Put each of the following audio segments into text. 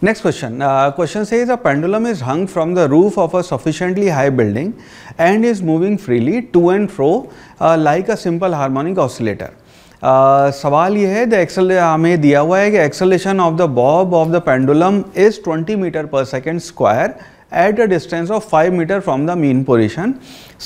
Next question. Uh, question says a pendulum is hung from the roof of a sufficiently high building and is moving freely to and fro uh, like a simple harmonic oscillator. सवाल ये है the axle हमें दिया हुआ है कि acceleration of the bob of the pendulum is 20 metre per second square at a distance of 5 metre from the mean position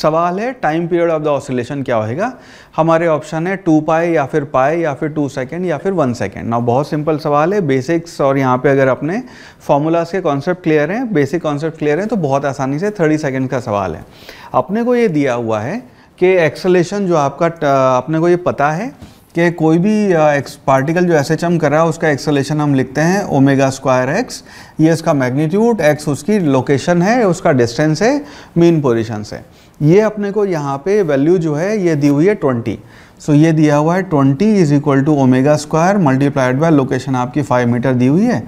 सवाल है time period of the oscillation क्या होएगा हमारे ऑप्शन है टू पाई या फिर पाई या फिर टू सेकेंड या फिर वन सेकेंड ना बहुत सिंपल सवाल है बेसिक्स और यहाँ पे अगर अपने फॉर्मूलाज के कॉन्सेप्ट क्लियर हैं बेसिक कॉन्सेप्ट क्लियर हैं तो बहुत आसानी से थर्टी सेकेंड का सवाल है अपने को ये दिया हुआ है कि एक्सलेशन जो आपका अपने को ये पता है कि कोई भी एक्स पार्टिकल जो एस एच एम कर रहा है उसका एक्सलेशन हम लिखते हैं ओमेगा स्क्वायर एक्स ये इसका मैग्नीट्यूड एक्स उसकी लोकेशन है उसका डिस्टेंस है मीन पोजिशन से ये अपने को यहाँ पे वैल्यू जो है ये दी हुई है ट्वेंटी सो ये दिया हुआ है twenty is equal to omega square multiplied by location आपकी फाइव मीटर दी हुई है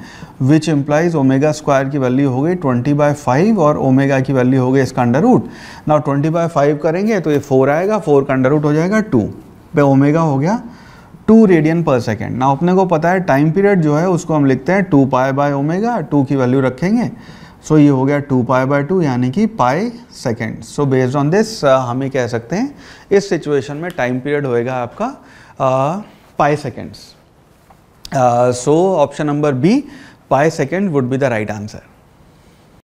विच इम्प्लाइज ओमेगा स्क्वायर की वैल्यू हो गई ट्वेंटी बाय फाइव और ओमेगा की वैल्यू हो गई इसका अंडर रूट ना ट्वेंटी बाय फाइव करेंगे तो ये फोर आएगा फोर का अंडर रूट हो जाएगा टू पे ओमेगा हो गया टू रेडियन पर सेकेंड ना अपने को पता है टाइम पीरियड जो है उसको हम लिखते हैं two pi by omega two की वैल्यू रखेंगे सो so ये हो गया टू पाए बाय टू यानी कि pi second so based on this हम ये कह सकते हैं इस सिचुएशन में टाइम पीरियड होएगा आपका pi seconds so option number B pi second would be the right answer